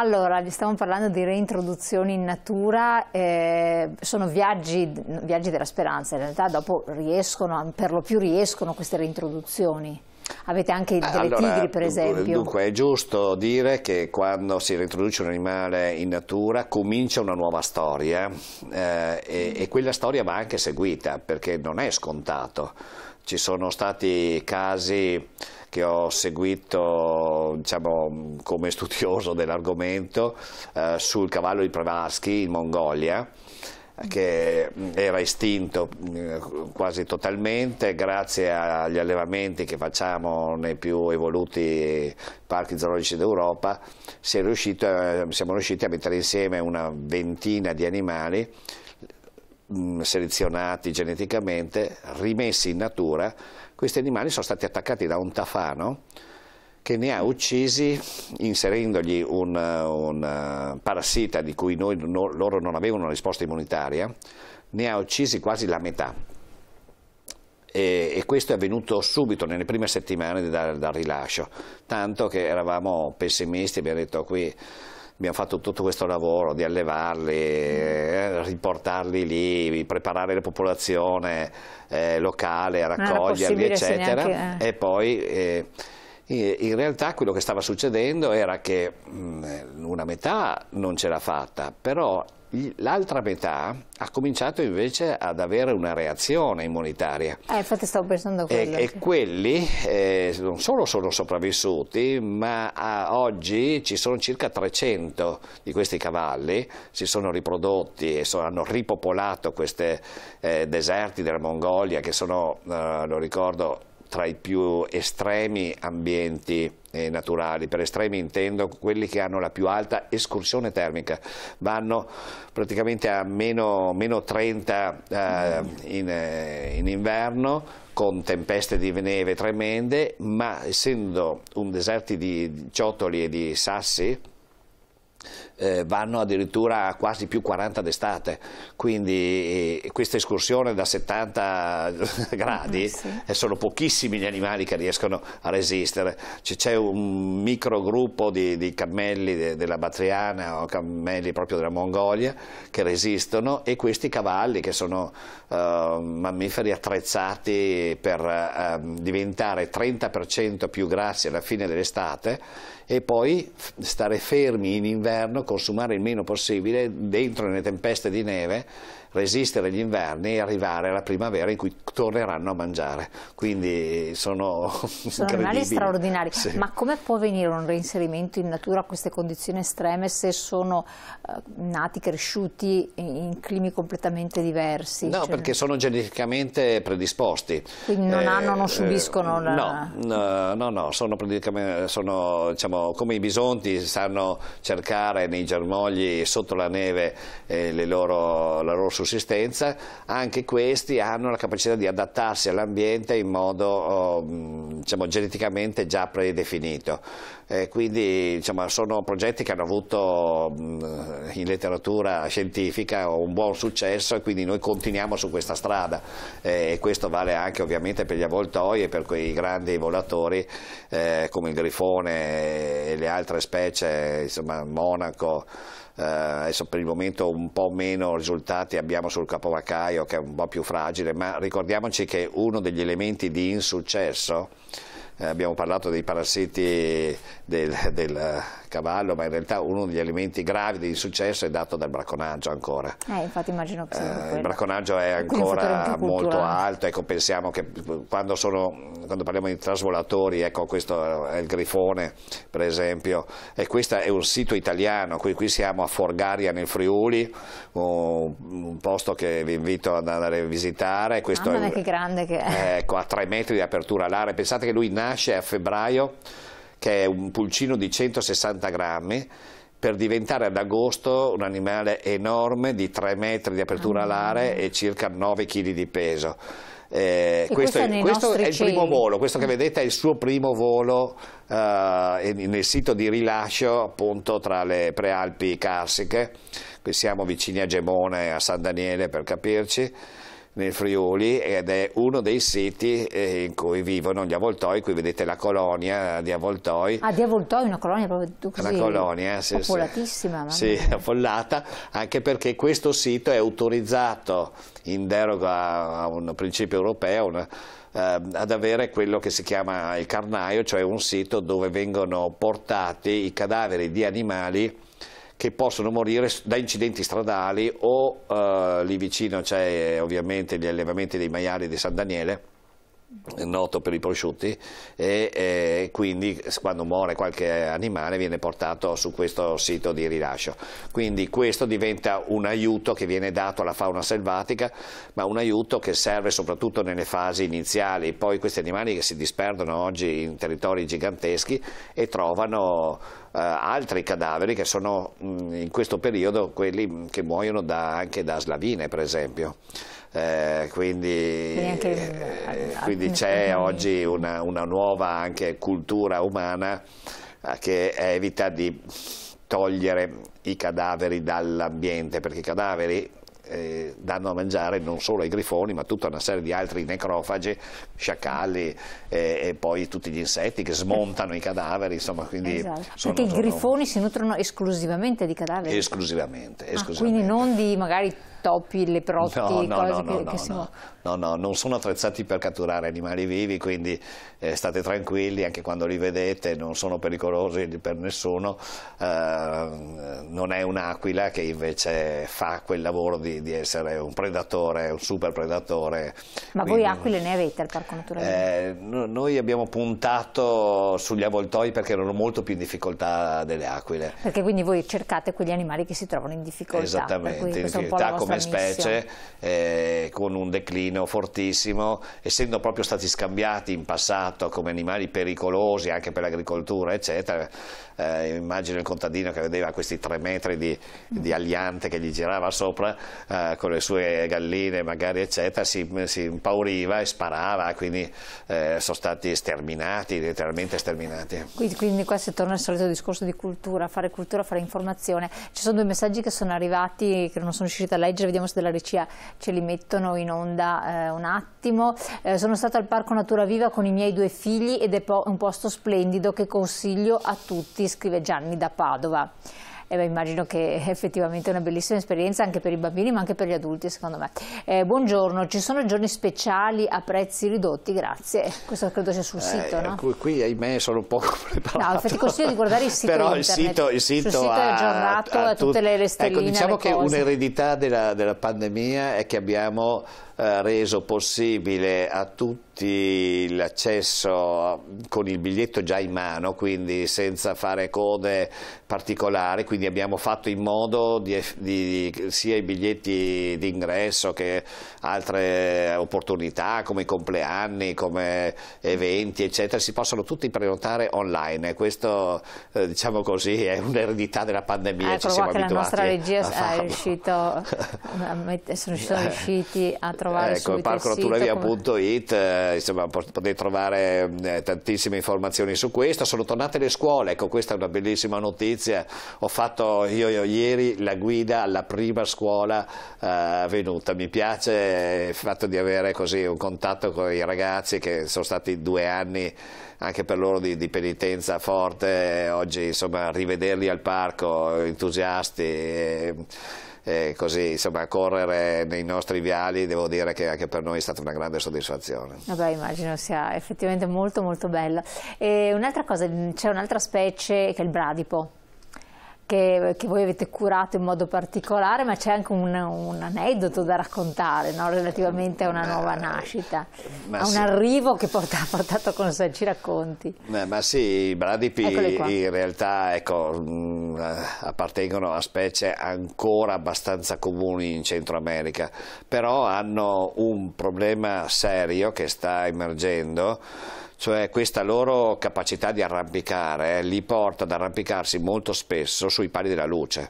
Allora, vi stavo parlando di reintroduzioni in natura, eh, sono viaggi, viaggi della speranza, in realtà dopo riescono, per lo più riescono queste reintroduzioni. Avete anche eh, delle allora, tigri per esempio. Dunque è giusto dire che quando si reintroduce un animale in natura comincia una nuova storia eh, e, e quella storia va anche seguita perché non è scontato. Ci sono stati casi che ho seguito diciamo, come studioso dell'argomento eh, sul cavallo di Prevaschi in Mongolia che mm, era estinto mm, quasi totalmente grazie agli allevamenti che facciamo nei più evoluti parchi zoologici d'Europa eh, siamo riusciti a mettere insieme una ventina di animali mm, selezionati geneticamente, rimessi in natura, questi animali sono stati attaccati da un tafano che ne ha uccisi inserendogli un, un eh, parassita di cui noi, no, loro non avevano una risposta immunitaria, ne ha uccisi quasi la metà. E, e questo è avvenuto subito, nelle prime settimane dal, dal rilascio, tanto che eravamo pessimisti, abbiamo detto qui abbiamo fatto tutto questo lavoro di allevarli, eh, riportarli lì, preparare la popolazione eh, locale, raccoglierli, eccetera, neanche... Eh. e poi... Eh, in realtà quello che stava succedendo era che mm, una metà non ce l'ha fatta, però l'altra metà ha cominciato invece ad avere una reazione immunitaria. Eh, infatti stavo pensando a quello. E, e quelli eh, non solo sono sopravvissuti, ma a, oggi ci sono circa 300 di questi cavalli, si sono riprodotti e so, hanno ripopolato questi eh, deserti della Mongolia che sono, eh, lo ricordo, tra i più estremi ambienti eh, naturali, per estremi intendo quelli che hanno la più alta escursione termica, vanno praticamente a meno, meno 30 eh, in, eh, in inverno con tempeste di neve tremende, ma essendo un deserto di ciottoli e di sassi, eh, vanno addirittura a quasi più 40 d'estate, quindi eh, questa escursione da 70 gradi ah, sì. Eh, sono pochissimi gli animali che riescono a resistere. C'è un micro gruppo di, di cammelli de, della Batriana o cammelli proprio della Mongolia che resistono e questi cavalli che sono uh, mammiferi attrezzati per uh, diventare 30% più grassi alla fine dell'estate e poi stare fermi in inverno, consumare il meno possibile dentro nelle tempeste di neve resistere gli inverni e arrivare alla primavera in cui torneranno a mangiare. Quindi sono, sono animali straordinari. Sì. Ma come può venire un reinserimento in natura a queste condizioni estreme se sono eh, nati, cresciuti in climi completamente diversi? No, cioè... perché sono geneticamente predisposti. Quindi non, eh, hanno, non subiscono... Eh, la... no, no, no, sono, sono diciamo, come i bisonti, sanno cercare nei germogli sotto la neve eh, le loro, la loro sussistenza, anche questi hanno la capacità di adattarsi all'ambiente in modo oh, diciamo, geneticamente già predefinito eh, quindi diciamo, sono progetti che hanno avuto mh, in letteratura scientifica un buon successo e quindi noi continuiamo su questa strada eh, e questo vale anche ovviamente per gli avvoltoi e per quei grandi volatori eh, come il grifone e le altre specie, insomma il Monaco, eh, adesso per il momento un po' meno risultati abbiamo sul capovaccaio che è un po' più fragile, ma ricordiamoci che uno degli elementi di insuccesso eh, abbiamo parlato dei parassiti del, del cavallo, ma in realtà uno degli elementi gravi di successo è dato dal bracconaggio ancora. Eh, infatti immagino che eh, il bracconaggio è ancora molto alto, ecco, pensiamo che quando, sono, quando parliamo di trasvolatori, ecco, questo è il grifone per esempio, e questo è un sito italiano, qui, qui siamo a Forgaria nel Friuli, un, un, posto che vi invito ad andare a visitare. Questo Mamma è, che grande che è! Ecco, a tre metri di apertura l'area, pensate che lui nasce a febbraio, che è un pulcino di 160 grammi, per diventare ad agosto un animale enorme di 3 metri di apertura alare e circa 9 kg di peso. Eh, questo, è, questo è, il primo volo, questo che vedete è il suo primo volo eh, nel sito di rilascio appunto tra le prealpi carsiche, qui siamo vicini a Gemone a San Daniele per capirci nel Friuli ed è uno dei siti eh, in cui vivono gli avvoltoi, qui vedete la colonia di avvoltoi. Ah, di avvoltoi, una colonia proprio così una colonia, sì, popolatissima. Sì, sì, affollata, anche perché questo sito è autorizzato in deroga a un principio europeo, una, eh, ad avere quello che si chiama il carnaio, cioè un sito dove vengono portati i cadaveri di animali che possono morire da incidenti stradali o eh, lì vicino c'è ovviamente gli allevamenti dei maiali di San Daniele noto per i prosciutti e, e, quindi quando muore qualche animale viene portato su questo sito di rilascio quindi questo diventa un aiuto che viene dato alla fauna selvatica ma un aiuto che serve soprattutto nelle fasi iniziali poi questi animali che si disperdono oggi in territori giganteschi e trovano eh, altri cadaveri che sono mh, mm, in questo periodo quelli che muoiono da, anche da slavine per esempio eh, quindi, eh, eh, quindi c'è oggi una, una nuova cultura umana eh, che evita di togliere i cadaveri dall'ambiente, perché i cadaveri eh, danno a mangiare non solo ai grifoni ma tutta una serie di altri necrofagi, sciacalli eh, e poi tutti gli insetti che smontano i cadaveri insomma quindi esatto. sono, perché sono... i grifoni si nutrono esclusivamente di cadaveri? esclusivamente, ah, esclusivamente. Ah, quindi non di magari topi, le no, no, cose no, no, che, no, che si no. no, no, non sono attrezzati per catturare animali vivi, quindi eh, state tranquilli anche quando li vedete, non sono pericolosi per nessuno, eh, non è un'aquila che invece fa quel lavoro di, di, essere un predatore, un super predatore. Ma quindi, voi aquile ne avete al Parco Naturale? Eh, noi abbiamo puntato sugli avvoltoi perché erano molto più in difficoltà delle aquile. Perché quindi voi cercate quegli animali che si trovano in difficoltà. Esattamente, in difficoltà come specie eh, con un declino fortissimo, essendo proprio stati scambiati in passato come animali pericolosi anche per l'agricoltura, eccetera. Eh, immagino il contadino che vedeva questi tre metri di, di aliante che gli girava sopra eh, con le sue galline, magari, eccetera, si, si impauriva e sparava, quindi eh, sono stati sterminati, letteralmente sterminati. Quindi, quindi qua si torna al solito discorso di cultura, fare cultura, fare informazione. Ci sono due messaggi che sono arrivati, che non sono riuscita a leggere oggi, vediamo se della regia ce li mettono in onda eh, un attimo. Eh, sono stata al Parco Natura Viva con i miei due figli ed è po un posto splendido che consiglio a tutti, scrive Gianni da Padova eh beh, immagino che è effettivamente una bellissima esperienza anche per i bambini ma anche per gli adulti secondo me. Eh, buongiorno, ci sono giorni speciali a prezzi ridotti, grazie. Questo credo sia sul eh, sito, no? Qui ahimè sono un po' preparato. No, ti consiglio di guardare il sito Però internet. il sito, il sito, sito ha, è aggiornato a, tutte le restelline. Ecco, diciamo che un'eredità della, della pandemia è che abbiamo eh, reso possibile a tutti l'accesso con il biglietto già in mano, quindi senza fare code particolari, quindi abbiamo fatto in modo di, di, sia i biglietti d'ingresso che altre opportunità come i compleanni, come eventi eccetera, si possono tutti prenotare online, questo eh, diciamo così è un'eredità della pandemia, ah, ecco, ci siamo abituati. Ecco qua che la nostra regia è riuscito, a mettere, sono riusciti a trovare trovare ecco, subito parconaturevia.it eh, insomma potete trovare eh, tantissime informazioni su questo sono tornate le scuole ecco questa è una bellissima notizia ho fatto io, io ieri la guida alla prima scuola eh, venuta mi piace il fatto di avere così un contatto con i ragazzi che sono stati due anni anche per loro di, di penitenza forte oggi insomma rivederli al parco entusiasti eh, eh, così insomma correre nei nostri viali devo dire che anche per noi è stata una grande soddisfazione. Vabbè immagino sia effettivamente molto molto bella. E un'altra cosa, c'è un'altra specie che è il bradipo che, che, voi avete curato in modo particolare, ma c'è anche un, un, aneddoto da raccontare no? relativamente a una ma, nuova nascita, a sì. un arrivo che porta, ha portato con sé, ci racconti. Ma, ma sì, i bradipi in realtà ecco, mm, appartengono a specie ancora abbastanza comuni in Centro America, però hanno un problema serio che sta emergendo cioè questa loro capacità di arrampicare eh, li porta ad arrampicarsi molto spesso sui pali della luce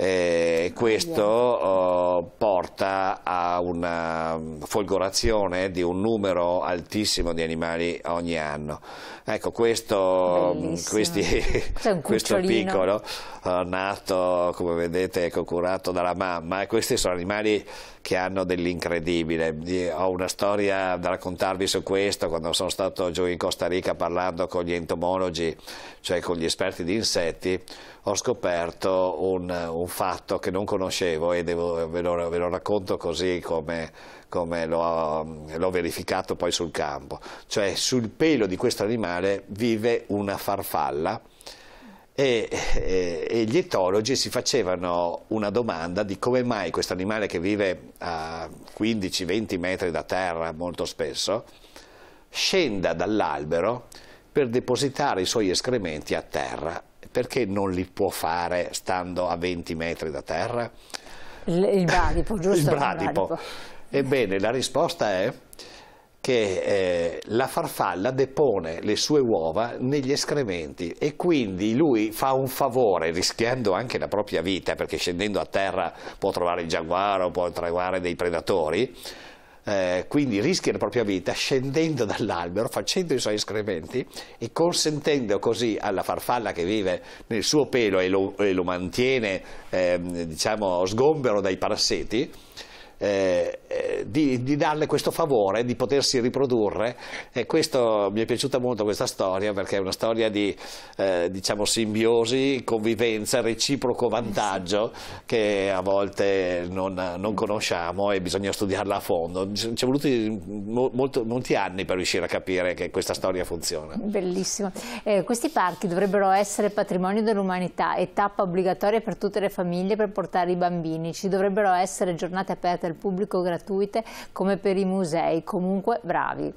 eh, questo oh, porta a una folgorazione di un numero altissimo di animali ogni anno. Ecco, questo, questi, questo piccolo, oh, nato, come vedete, ecco, curato dalla mamma, questi sono animali che hanno dell'incredibile. Ho una storia da raccontarvi su questo, quando sono stato giù in Costa Rica parlando con gli entomologi, cioè con gli esperti di insetti, ho scoperto un, un fatto che non conoscevo e devo, ve, lo, ve, lo, racconto così come, come l'ho verificato poi sul campo. Cioè sul pelo di questo animale vive una farfalla e, e, e gli etologi si facevano una domanda di come mai questo animale che vive a 15-20 metri da terra molto spesso scenda dall'albero per depositare i suoi escrementi a terra perché non li può fare stando a 20 metri da terra? Il, il bradipo, giusto? il bradipo. bradipo. Ebbene, la risposta è che eh, la farfalla depone le sue uova negli escrementi e quindi lui fa un favore rischiando anche la propria vita perché scendendo a terra può trovare il giaguaro, può trovare dei predatori eh, quindi rischia la propria vita scendendo dall'albero, facendo i suoi escrementi e consentendo così alla farfalla che vive nel suo pelo e lo, e lo mantiene eh, diciamo, sgombero dai parassiti, eh, eh, di, di, darle questo favore, di potersi riprodurre e questo, mi è piaciuta molto questa storia perché è una storia di eh, diciamo simbiosi, convivenza, reciproco eh vantaggio che a volte non, non conosciamo e bisogna studiarla a fondo. Ci sono voluti molto, molti anni per riuscire a capire che questa storia funziona. Bellissimo. Eh, questi parchi dovrebbero essere patrimonio dell'umanità e tappa obbligatoria per tutte le famiglie per portare i bambini. Ci dovrebbero essere giornate aperte al pubblico gratuite come per i musei, comunque bravi.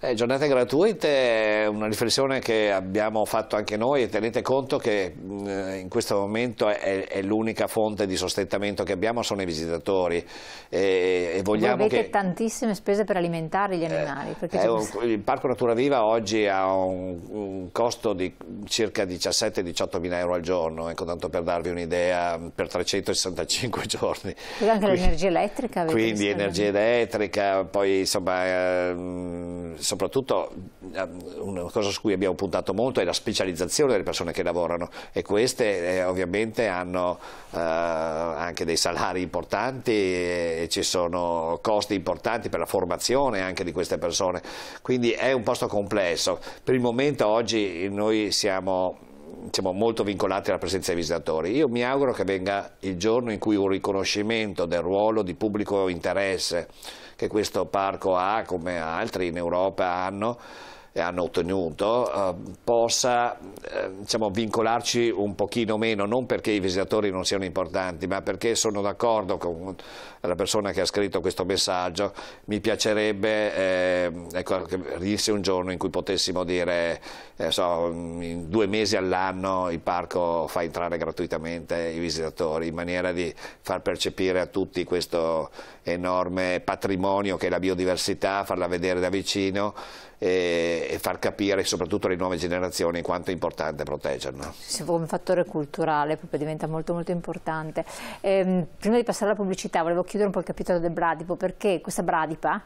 Eh, giornate gratuite una riflessione che abbiamo fatto anche noi e tenete conto che mh, mm, in questo momento è, è l'unica fonte di sostentamento che abbiamo sono i visitatori e, e vogliamo avete che... tantissime spese per alimentare gli animali eh, eh, un, il Parco Natura Viva oggi ha un, un costo di circa 17-18 mila euro al giorno ecco tanto per darvi un'idea per 365 giorni e anche l'energia elettrica quindi energia elettrica poi insomma ehm, Ehm, soprattutto ehm, una cosa su cui abbiamo puntato molto è la specializzazione delle persone che lavorano e queste eh, ovviamente hanno eh, anche dei salari importanti e ci sono costi importanti per la formazione anche di queste persone, quindi è un posto complesso. Per il momento oggi noi siamo siamo molto vincolati alla presenza dei visitatori. Io mi auguro che venga il giorno in cui un riconoscimento del ruolo di pubblico interesse che questo parco ha come altri in Europa hanno hanno ottenuto eh, possa eh, diciamo, vincolarci un pochino meno, non perché i visitatori non siano importanti, ma perché sono d'accordo con la persona che ha scritto questo messaggio, mi piacerebbe eh, ecco, che venisse un giorno in cui potessimo dire, eh, so, in due mesi all'anno il parco fa entrare gratuitamente i visitatori, in maniera di far percepire a tutti questo enorme patrimonio che è la biodiversità, farla vedere da vicino e, eh, e far capire soprattutto alle nuove generazioni quanto è importante proteggerla. Sì, come fattore culturale proprio diventa molto molto importante. Ehm, prima di passare alla pubblicità volevo chiudere un po' il capitolo del bradipo perché questa bradipa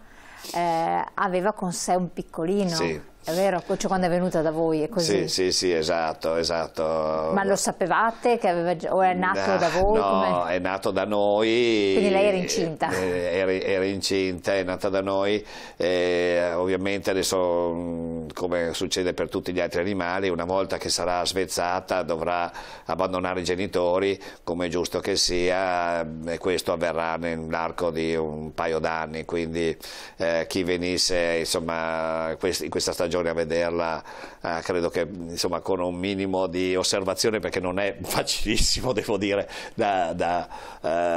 eh, aveva con sé un piccolino. Sì è vero, cioè quando è venuta da voi è così. Sì, sì, sì, esatto, esatto. Ma lo sapevate che aveva, o è nato no, da voi? Ah, no, come... è nato da noi. Quindi lei era incinta. Eh, era, era incinta, è nata da noi. E eh, ovviamente adesso, come succede per tutti gli altri animali, una volta che sarà svezzata dovrà abbandonare i genitori, come è giusto che sia, e questo avverrà nell'arco di un paio d'anni. Quindi eh, chi venisse insomma, in questa stagione giorni a vederla, eh, credo che insomma, con un minimo di osservazione, perché non è facilissimo, devo dire, da, da,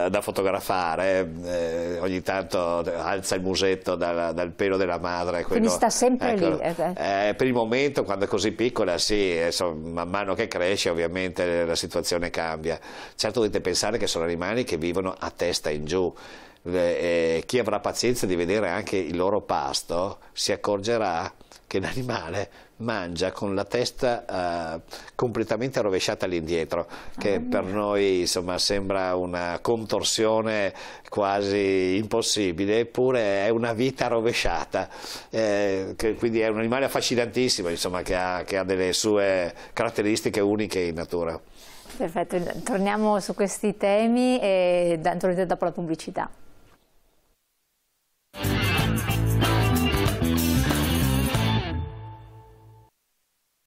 eh, da fotografare. Eh, ogni tanto alza il musetto dal, dal pelo della madre. Quello, Quindi sta sempre ecco, lì. Eh, eh. Eh, per il momento, quando è così piccola, sì, insomma, man mano che cresce ovviamente la situazione cambia. Certo dovete pensare che sono animali che vivono a testa in giù. Eh, chi avrà pazienza di vedere anche il loro pasto si accorgerà che l'animale mangia con la testa eh, completamente rovesciata all'indietro, che ah. per noi insomma, sembra una contorsione quasi impossibile, eppure è una vita rovesciata, eh, che, quindi è un animale affascinantissimo, insomma, che, ha, che ha delle sue caratteristiche uniche in natura. Perfetto, torniamo su questi temi e torniamo dopo la pubblicità.